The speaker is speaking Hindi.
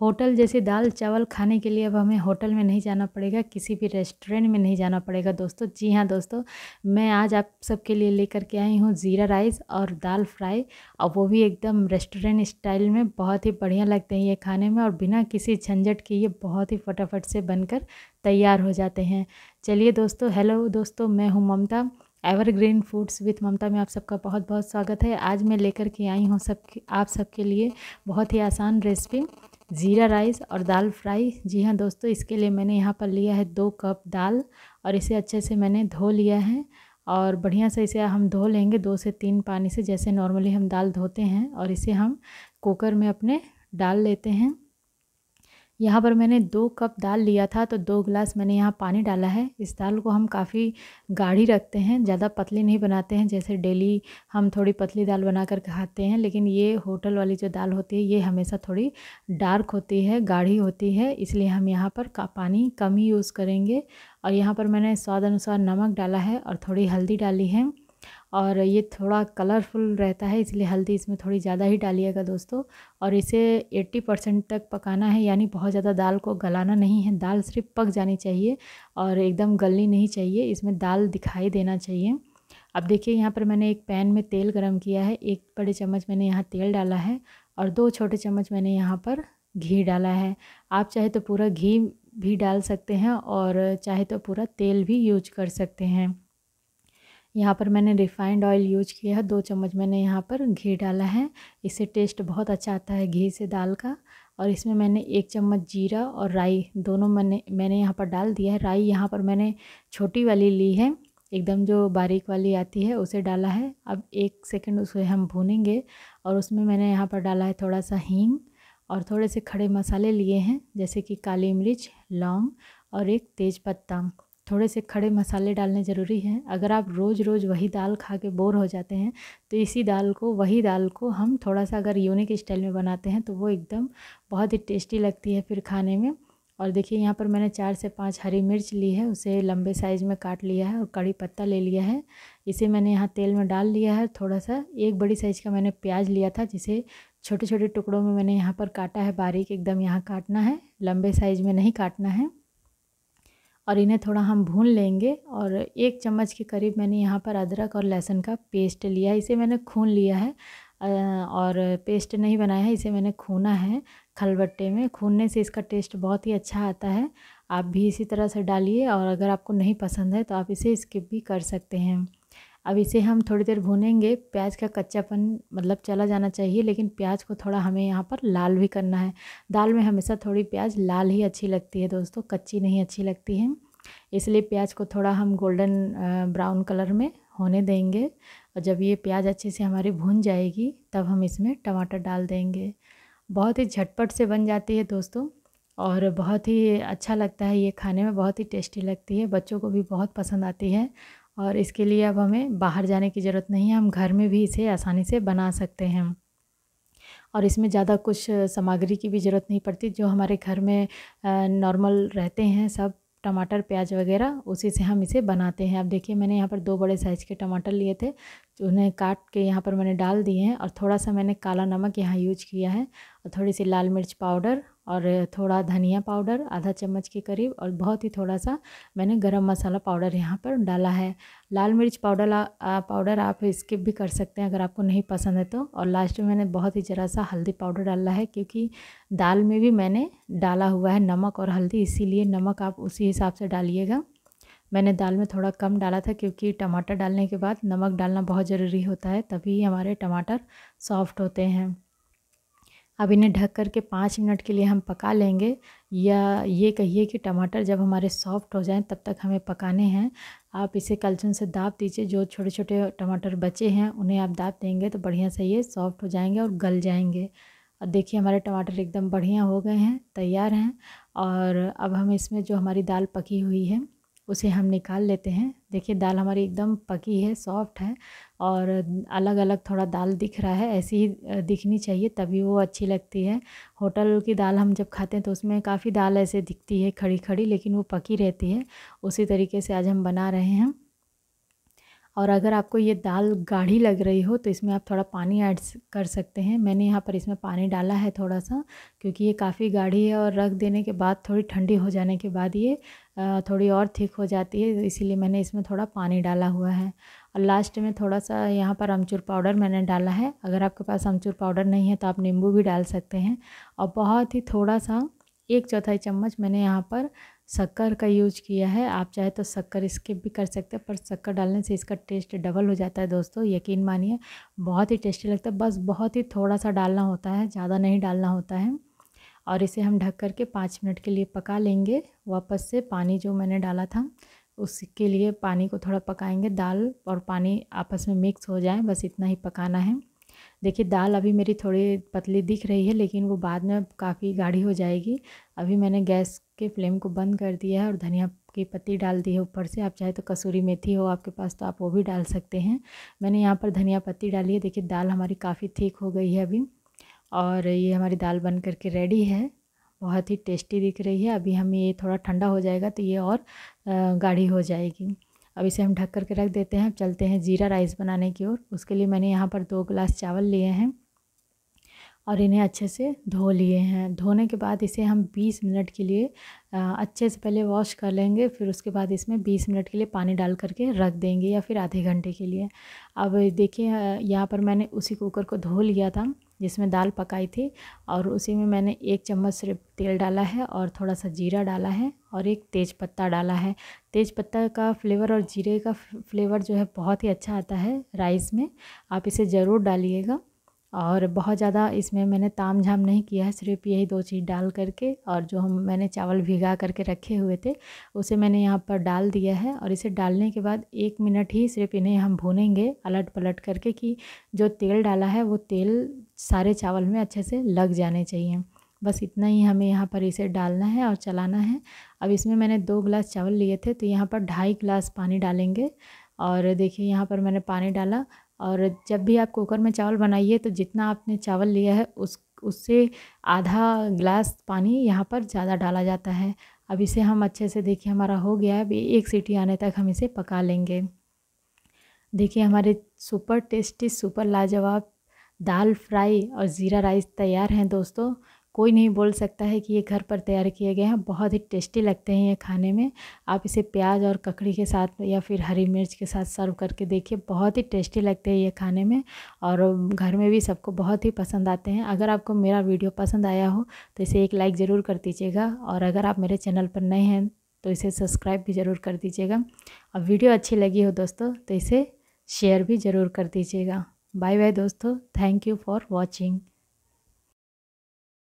होटल जैसे दाल चावल खाने के लिए अब हमें होटल में नहीं जाना पड़ेगा किसी भी रेस्टोरेंट में नहीं जाना पड़ेगा दोस्तों जी हाँ दोस्तों मैं आज आप सबके लिए लेकर के आई हूँ ज़ीरा राइस और दाल फ्राई और वो भी एकदम रेस्टोरेंट स्टाइल में बहुत ही बढ़िया लगते हैं ये खाने में और बिना किसी झंझट के ये बहुत ही फटाफट से बनकर तैयार हो जाते हैं चलिए दोस्तों हेलो दोस्तों मैं हूँ Mamta evergreen foods with Mamta में आप सबका बहुत बहुत स्वागत है आज मैं लेकर के आई हूँ सब आप सबके लिए बहुत ही आसान रेसिपी ज़ीरा राइस और दाल फ्राई जी हाँ दोस्तों इसके लिए मैंने यहाँ पर लिया है दो कप दाल और इसे अच्छे से मैंने धो लिया है और बढ़िया से इसे हम धो लेंगे दो से तीन पानी से जैसे नॉर्मली हम दाल धोते हैं और इसे हम कुकर में अपने डाल लेते हैं यहाँ पर मैंने दो कप दाल लिया था तो दो गिलास मैंने यहाँ पानी डाला है इस दाल को हम काफ़ी गाढ़ी रखते हैं ज़्यादा पतली नहीं बनाते हैं जैसे डेली हम थोड़ी पतली दाल बना कर खाते हैं लेकिन ये होटल वाली जो दाल होती है ये हमेशा थोड़ी डार्क होती है गाढ़ी होती है इसलिए हम यहाँ पर का पानी कम ही यूज़ करेंगे और यहाँ पर मैंने स्वाद अनुसार नमक डाला है और थोड़ी हल्दी डाली है और ये थोड़ा कलरफुल रहता है इसलिए हल्दी इसमें थोड़ी ज़्यादा ही डालिएगा दोस्तों और इसे 80 परसेंट तक पकाना है यानी बहुत ज़्यादा दाल को गलाना नहीं है दाल सिर्फ पक जानी चाहिए और एकदम गलनी नहीं चाहिए इसमें दाल दिखाई देना चाहिए अब देखिए यहाँ पर मैंने एक पैन में तेल गरम किया है एक बड़े चम्मच मैंने यहाँ तेल डाला है और दो छोटे चम्मच मैंने यहाँ पर घी डाला है आप चाहे तो पूरा घी भी डाल सकते हैं और चाहे तो पूरा तेल भी यूज कर सकते हैं यहाँ पर मैंने रिफ़ाइंड ऑयल यूज किया है दो चम्मच मैंने यहाँ पर घी डाला है इससे टेस्ट बहुत अच्छा आता है घी से दाल का और इसमें मैंने एक चम्मच जीरा और राई दोनों मैंने मैंने यहाँ पर डाल दिया है राई यहाँ पर मैंने छोटी वाली ली है एकदम जो बारीक वाली आती है उसे डाला है अब एक सेकंड उसे हम भूनेंगे और उसमें मैंने यहाँ पर डाला है थोड़ा सा हींग और थोड़े से खड़े मसाले लिए हैं जैसे कि काली मिर्च लौंग और एक पत्ता थोड़े से खड़े मसाले डालने ज़रूरी हैं अगर आप रोज़ रोज़ वही दाल खा के बोर हो जाते हैं तो इसी दाल को वही दाल को हम थोड़ा सा अगर यूनिक स्टाइल में बनाते हैं तो वो एकदम बहुत ही टेस्टी लगती है फिर खाने में और देखिए यहाँ पर मैंने चार से पाँच हरी मिर्च ली है उसे लंबे साइज़ में काट लिया है और कड़ी पत्ता ले लिया है इसे मैंने यहाँ तेल में डाल लिया है थोड़ा सा एक बड़ी साइज़ का मैंने प्याज लिया था जिसे छोटे छोटे टुकड़ों में मैंने यहाँ पर काटा है बारीक एकदम यहाँ काटना है लंबे साइज़ में नहीं काटना है और इन्हें थोड़ा हम भून लेंगे और एक चम्मच के करीब मैंने यहाँ पर अदरक और लहसुन का पेस्ट लिया है इसे मैंने खून लिया है और पेस्ट नहीं बनाया है इसे मैंने खूना है खलबट्टे में खूनने से इसका टेस्ट बहुत ही अच्छा आता है आप भी इसी तरह से डालिए और अगर आपको नहीं पसंद है तो आप इसे स्किप भी कर सकते हैं अब इसे हम थोड़ी देर भूनेंगे प्याज का कच्चापन मतलब चला जाना चाहिए लेकिन प्याज को थोड़ा हमें यहाँ पर लाल भी करना है दाल में हमेशा थोड़ी प्याज लाल ही अच्छी लगती है दोस्तों कच्ची नहीं अच्छी लगती है इसलिए प्याज को थोड़ा हम गोल्डन ब्राउन कलर में होने देंगे और जब ये प्याज अच्छे से हमारी भून जाएगी तब हम इसमें टमाटर डाल देंगे बहुत ही झटपट से बन जाती है दोस्तों और बहुत ही अच्छा लगता है ये खाने में बहुत ही टेस्टी लगती है बच्चों को भी बहुत पसंद आती है और इसके लिए अब हमें बाहर जाने की ज़रूरत नहीं है हम घर में भी इसे आसानी से बना सकते हैं और इसमें ज़्यादा कुछ सामग्री की भी ज़रूरत नहीं पड़ती जो हमारे घर में नॉर्मल रहते हैं सब टमाटर प्याज वगैरह उसी से हम इसे बनाते हैं अब देखिए मैंने यहाँ पर दो बड़े साइज़ के टमाटर लिए थे उन्हें काट के यहाँ पर मैंने डाल दिए हैं और थोड़ा सा मैंने काला नमक यहाँ यूज किया है और थोड़ी सी लाल मिर्च पाउडर और थोड़ा धनिया पाउडर आधा चम्मच के करीब और बहुत ही थोड़ा सा मैंने गरम मसाला पाउडर यहाँ पर डाला है लाल मिर्च पाउडर पाउडर आप स्किप भी कर सकते हैं अगर आपको नहीं पसंद है तो और लास्ट में मैंने बहुत ही ज़रा सा हल्दी पाउडर डाला है क्योंकि दाल में भी मैंने डाला हुआ है नमक और हल्दी इसीलिए नमक आप उसी हिसाब से डालिएगा मैंने दाल में थोड़ा कम डाला था क्योंकि टमाटर डालने के बाद नमक डालना बहुत ज़रूरी होता है तभी हमारे टमाटर सॉफ्ट होते हैं अब इन्हें ढक कर के पाँच मिनट के लिए हम पका लेंगे या ये कहिए कि टमाटर जब हमारे सॉफ्ट हो जाएं तब तक हमें पकाने हैं आप इसे कलछुन से दाब दीजिए जो छोटे छोटे टमाटर बचे हैं उन्हें आप दाब देंगे तो बढ़िया से ये सॉफ्ट हो जाएंगे और गल जाएंगे और देखिए हमारे टमाटर एकदम बढ़िया हो गए हैं तैयार हैं और अब हम इसमें जो हमारी दाल पकी हुई है उसे हम निकाल लेते हैं देखिए दाल हमारी एकदम पकी है सॉफ्ट है और अलग अलग थोड़ा दाल दिख रहा है ऐसी ही दिखनी चाहिए तभी वो अच्छी लगती है होटल की दाल हम जब खाते हैं तो उसमें काफ़ी दाल ऐसे दिखती है खड़ी खड़ी लेकिन वो पकी रहती है उसी तरीके से आज हम बना रहे हैं और अगर आपको ये दाल गाढ़ी लग रही हो तो इसमें आप थोड़ा पानी ऐड कर सकते हैं मैंने यहाँ पर इसमें पानी डाला है थोड़ा सा क्योंकि ये काफ़ी गाढ़ी है और रख देने के बाद थोड़ी ठंडी हो जाने के बाद ये थोड़ी और थिक हो जाती है इसीलिए मैंने इसमें थोड़ा पानी डाला हुआ है और लास्ट में थोड़ा सा यहाँ पर अमचूर पाउडर मैंने डाला है अगर आपके पास अमचूर पाउडर नहीं है तो आप नींबू भी डाल सकते हैं और बहुत ही थोड़ा सा एक चौथाई चम्मच मैंने यहाँ पर शक्कर का यूज किया है आप चाहे तो शक्कर स्किप भी कर सकते हैं पर शक्कर डालने से इसका टेस्ट डबल हो जाता है दोस्तों यकीन मानिए बहुत ही टेस्टी लगता है बस बहुत ही थोड़ा सा डालना होता है ज़्यादा नहीं डालना होता है और इसे हम ढक कर के पाँच मिनट के लिए पका लेंगे वापस से पानी जो मैंने डाला था उसके लिए पानी को थोड़ा पकाएंगे दाल और पानी आपस में मिक्स हो जाए बस इतना ही पकाना है देखिए दाल अभी मेरी थोड़ी पतली दिख रही है लेकिन वो बाद में काफ़ी गाढ़ी हो जाएगी अभी मैंने गैस के फ्लेम को बंद कर दिया है और धनिया की पत्ती डाल दी है ऊपर से आप चाहे तो कसूरी मेथी हो आपके पास तो आप वो भी डाल सकते हैं मैंने यहाँ पर धनिया पत्ती डाली है देखिए दाल हमारी काफ़ी थीक हो गई है अभी और ये हमारी दाल बन करके रेडी है बहुत ही टेस्टी दिख रही है अभी हम ये थोड़ा ठंडा हो जाएगा तो ये और गाढ़ी हो जाएगी अब इसे हम ढक करके रख देते हैं अब चलते हैं जीरा राइस बनाने की ओर उसके लिए मैंने यहाँ पर दो गिलास चावल लिए हैं और इन्हें अच्छे से धो लिए हैं धोने के बाद इसे हम 20 मिनट के लिए अच्छे से पहले वॉश कर लेंगे फिर उसके बाद इसमें 20 मिनट के लिए पानी डाल करके रख देंगे या फिर आधे घंटे के लिए अब देखिए यहाँ पर मैंने उसी कुकर को धो लिया था जिसमें दाल पकाई थी और उसी में मैंने एक चम्मच सिर्फ तेल डाला है और थोड़ा सा जीरा डाला है और एक तेज़पत्ता डाला है तेज़पत्ता का फ्लेवर और जीरे का फ्लेवर जो है बहुत ही अच्छा आता है राइस में आप इसे ज़रूर डालिएगा और बहुत ज़्यादा इसमें मैंने ताम झाम नहीं किया है सिर्फ यही दो चीज़ डाल करके और जो हम मैंने चावल भिगा करके रखे हुए थे उसे मैंने यहाँ पर डाल दिया है और इसे डालने के बाद एक मिनट ही सिर्फ इन्हें हम भूनेंगे अलट पलट करके कि जो तेल डाला है वो तेल सारे चावल में अच्छे से लग जाने चाहिए बस इतना ही हमें यहाँ पर इसे डालना है और चलाना है अब इसमें मैंने दो गिलास चावल लिए थे तो यहाँ पर ढाई गिलास पानी डालेंगे और देखिए यहाँ पर मैंने पानी डाला और जब भी आप कुकर में चावल बनाइए तो जितना आपने चावल लिया है उस उससे आधा गिलास पानी यहाँ पर ज़्यादा डाला जाता है अब इसे हम अच्छे से देखिए हमारा हो गया है अभी एक सीटी आने तक हम इसे पका लेंगे देखिए हमारे सुपर टेस्टी सुपर लाजवाब दाल फ्राई और ज़ीरा राइस तैयार हैं दोस्तों कोई नहीं बोल सकता है कि ये घर पर तैयार किए गए हैं बहुत ही टेस्टी लगते हैं ये खाने में आप इसे प्याज और ककड़ी के साथ या फिर हरी मिर्च के साथ सर्व करके देखिए बहुत ही टेस्टी लगते हैं ये खाने में और घर में भी सबको बहुत ही पसंद आते हैं अगर आपको मेरा वीडियो पसंद आया हो तो इसे एक लाइक ज़रूर कर दीजिएगा और अगर आप मेरे चैनल पर नए हैं तो इसे सब्सक्राइब भी ज़रूर कर दीजिएगा और वीडियो अच्छी लगी हो दोस्तों तो इसे शेयर भी ज़रूर कर दीजिएगा बाय बाय दोस्तों थैंक यू फॉर वॉचिंग